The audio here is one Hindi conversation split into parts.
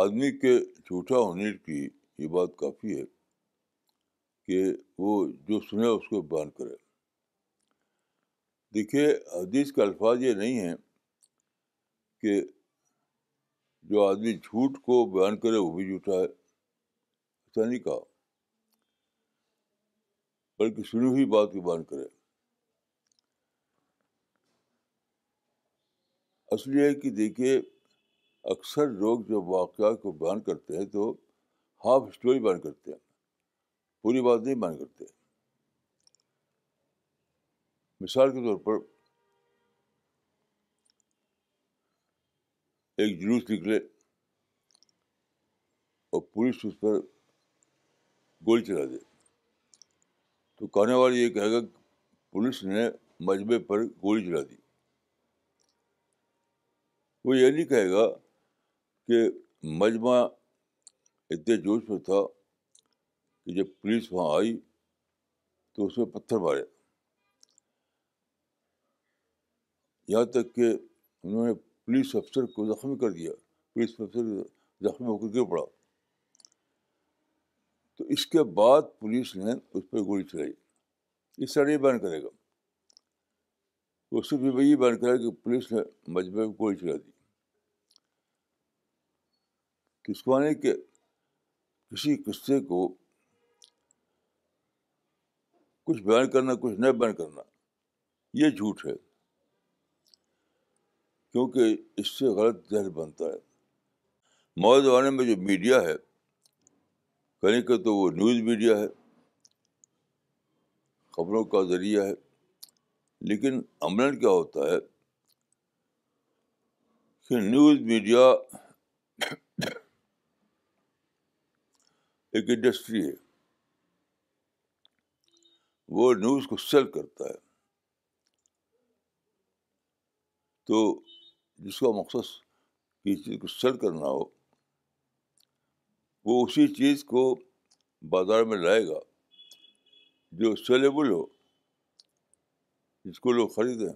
आदमी के झूठा होने की ये बात काफ़ी है कि वो जो सुने उसको बयान करे देखिए हदीस के अल्फाज ये नहीं है कि जो आदमी झूठ को बयान करे वो भी झूठा है ऐसा नहीं कहा बल्कि सुनी हुई बात को बयान करे असली है कि देखिए अक्सर लोग जो वाक़ को बयान करते हैं तो हाफ स्टोरी बयान करते हैं पूरी बात नहीं बयान करते मिसाल के तौर पर एक जुलूस निकले और पुलिस उस पर गोली चला दे तो कहने वाला ये कहेगा पुलिस ने मजबे पर गोली चला दी वो ये नहीं कहेगा कि मजमा इतने जोश में था कि जब पुलिस वहाँ आई तो उसमें पत्थर मारे यहाँ तक कि उन्होंने पुलिस अफसर को जख्मी कर दिया पुलिस अफसर जख्मी होकर गिर पड़ा तो इसके बाद पुलिस ने उस पर गोली चलाई इस साइड ये बयान करेगा उससे भी वही बयान करा कि पुलिस ने मजबे को गोली चला दी किसको आने के किसी किस्से को कुछ बयान करना कुछ न बयान करना ये झूठ है क्योंकि इससे गलत जहर बनता है मौत जमाने में जो मीडिया है कहीं का तो वो न्यूज़ मीडिया है खबरों का ज़रिया है लेकिन अमलन क्या होता है कि न्यूज़ मीडिया एक इंडस्ट्री है वो न्यूज़ को सेल करता है तो जिसका मकसद किसी चीज़ को सेल करना हो वो उसी चीज़ को बाज़ार में लाएगा जो सेलेबल हो जिसको लोग खरीदें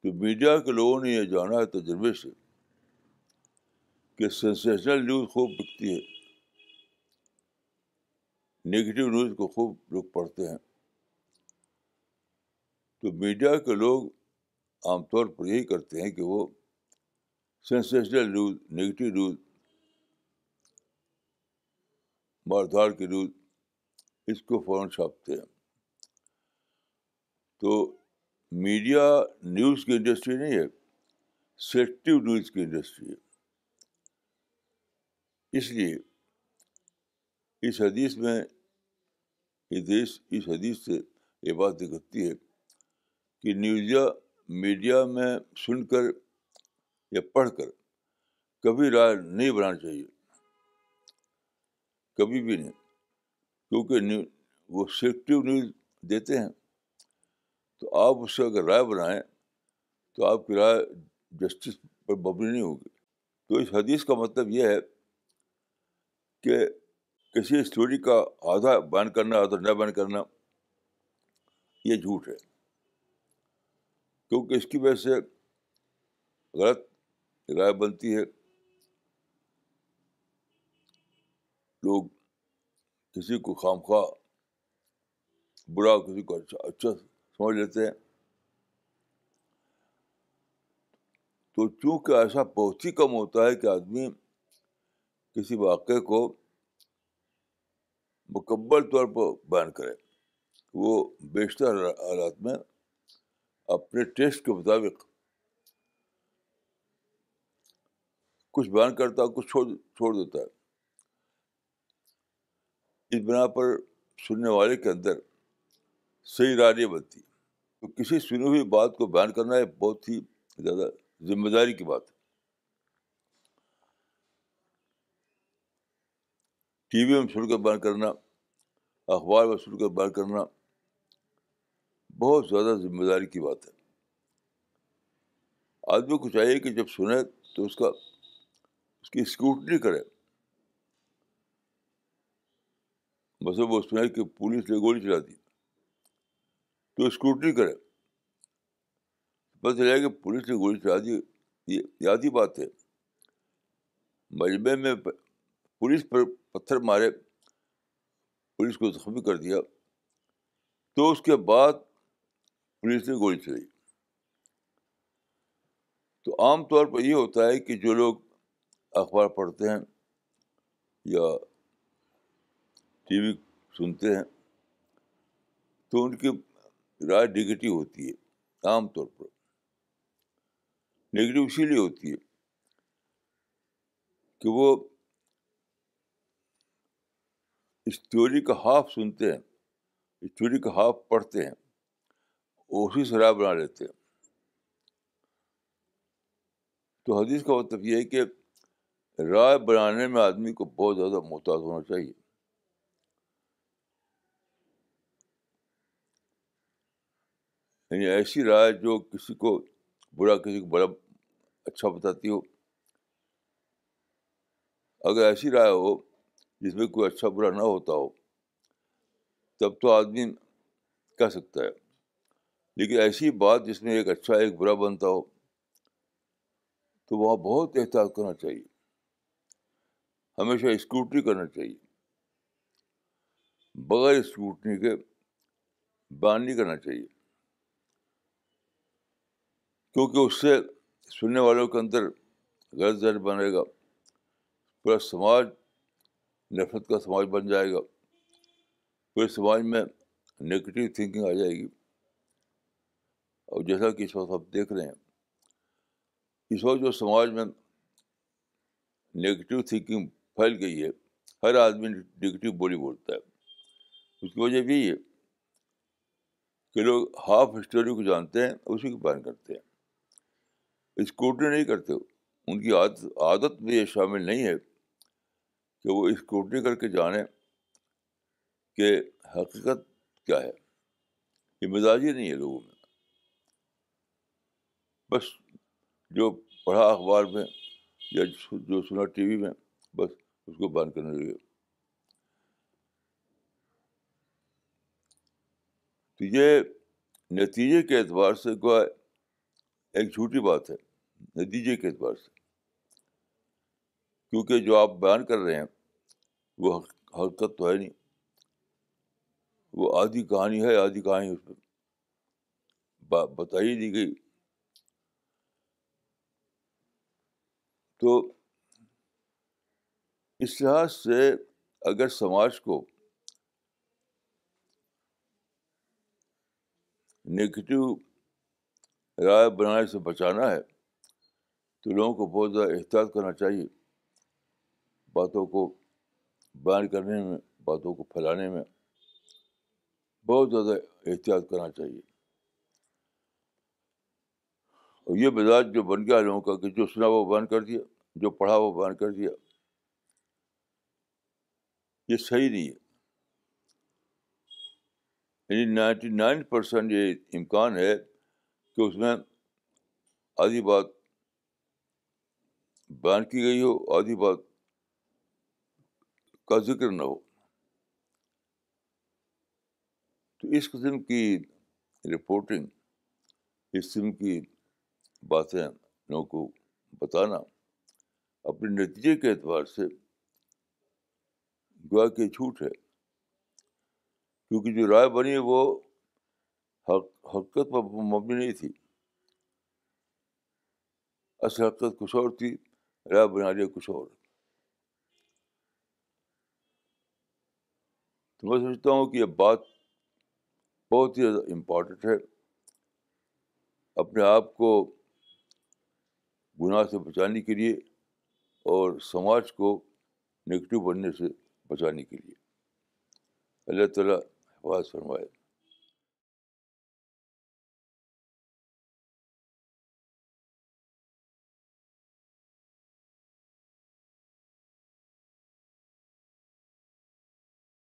तो मीडिया के लोगों ने यह जाना है तजर्बे से कि सेंसेशनल न्यूज़ खूब बिकती है नेगेटिव न्यूज़ को खूब लोग पढ़ते हैं तो मीडिया के लोग आमतौर पर यही करते हैं कि वो सेंसेशनल न्यूज़ नेगेटिव न्यूज़ मारधार की न्यूज़ इसको फ़ौरन छापते हैं तो मीडिया न्यूज़ की इंडस्ट्री नहीं है सेलेक्टिव न्यूज़ की इंडस्ट्री है इसलिए इस हदीस में ये देश इस हदीस से ये बात दिखती है कि न्यूज मीडिया में सुनकर या पढ़कर कभी राय नहीं बनानी चाहिए कभी भी नहीं क्योंकि वो सेलेक्टिव न्यूज़ देते हैं तो आप उससे अगर राय बनाएं तो आपकी राय जस्टिस पर बबली नहीं होगी तो इस हदीस का मतलब यह है कि किसी स्टोरी का आधा बयान करना आधा न बयान करना ये झूठ है क्योंकि इसकी वजह से गलत राय बनती है लोग किसी को खामखा बुरा किसी को अच्छा अच्छा समझ लेते हैं तो चूंकि ऐसा बहुत ही कम होता है कि आदमी किसी वाक़े को मुकम्मल तौर पर बयान करें वो बेशतर हालात में अपने टेस्ट के मुताबिक कुछ बयान करता है कुछ छोड़ छोड़ देता है इस बिना पर सुनने वाले के अंदर सही राय नहीं बनती तो किसी सुनी हुई बात को बयान करना है बहुत ही ज़्यादा जिम्मेदारी की बात है टीवी में सुनकर बैन करना अखबार में सुनकर बैन करना बहुत ज़्यादा जिम्मेदारी की बात है आदमी को चाहिए कि जब सुने तो उसका उसकी स्क्रूटनी करे मतलब वो सुना कि पुलिस ने गोली चला दी तो स्क्रूटनी करे पता चला कि पुलिस ने गोली चला दी ये याद ही बात है मजमे में पुलिस पर पत्थर मारे पुलिस को जख्मी कर दिया तो उसके बाद पुलिस ने गोली चलाई तो आमतौर पर ये होता है कि जो लोग अखबार पढ़ते हैं या टीवी सुनते हैं तो उनकी राय नेगेटिव होती है आमतौर पर नेगेटिव इसीलिए होती है कि वो स्टोरी का हाफ सुनते हैं स्टोरी का हाफ पढ़ते हैं उसी से राय बना लेते हैं तो हदीस का मतलब यह है कि राय बनाने में आदमी को बहुत ज़्यादा मोहताज होना चाहिए यानी ऐसी राय जो किसी को बुरा किसी को बड़ा अच्छा बताती हो अगर ऐसी राय हो जिसमें कोई अच्छा बुरा ना होता हो तब तो आदमी कह सकता है लेकिन ऐसी बात जिसमें एक अच्छा एक बुरा बनता हो तो वहाँ बहुत एहतियात करना चाहिए हमेशा स्क्रूटनी करना चाहिए बगैर स्क्रूटनी के बयान नहीं करना चाहिए क्योंकि उससे सुनने वालों के अंदर गलत जहन बनेगा पूरा समाज नफरत का समाज बन जाएगा पूरे समाज में नेगेटिव थिंकिंग आ जाएगी और जैसा कि इस वक्त आप देख रहे हैं इस वक्त जो समाज में नेगेटिव थिंकिंग फैल गई है हर आदमी नेगेटिव बोली बोलता है उसकी वजह यही है कि लोग हाफ स्टोरी को जानते हैं और उसी को बयान करते हैं स्क्रूटनी नहीं करते उनकी आदत आदत में ये शामिल नहीं है कि वो स्क्रूटनी करके जाने कि हकीकत क्या है ये मिजाजी नहीं है लोगों में बस जो पढ़ा अखबार में या जो सुना टीवी में बस उसको बंद करने लगे तो ये नतीजे के एतबार से एक झूठी बात है नतीजे के एतबार से क्योंकि जो आप बयान कर रहे हैं वो हकीकत तो है नहीं वो आधी कहानी है आधी कहानी उसमें बताई दी गई तो इस लिहाज से अगर समाज को नेगेटिव राय बनाने से बचाना है तो लोगों को बहुत ज़्यादा एहतियात करना चाहिए बातों को बयान करने में बातों को फैलाने में बहुत ज़्यादा एहतियात करना चाहिए और ये मिजाज जो बन गया लोगों का कि जो सुना वो बयान कर दिया जो पढ़ा वो बयान कर दिया ये सही नहीं है यानी नाइन्टी नाइन परसेंट ये इम्कान है कि उसमें आधी बात बयान की गई हो आधी बात का जिक्र न हो तो इस किस्म की रिपोर्टिंग इस किस्म की बातें लोगों को बताना अपने नतीजे के एतबार से गोया की छूट है क्योंकि जो राय बनी है वो हक हकीकत पर मबनी नहीं थी असल हकीकत कुछ और थी राय बना लिया कुछ और मैं समझता हूँ कि ये बात बहुत ही ज़्यादा इम्पॉर्टेंट है अपने आप को गुनाह से बचाने के लिए और समाज को नेगेटिव बनने से बचाने के लिए अल्लाह ताला हिफाज फरमाए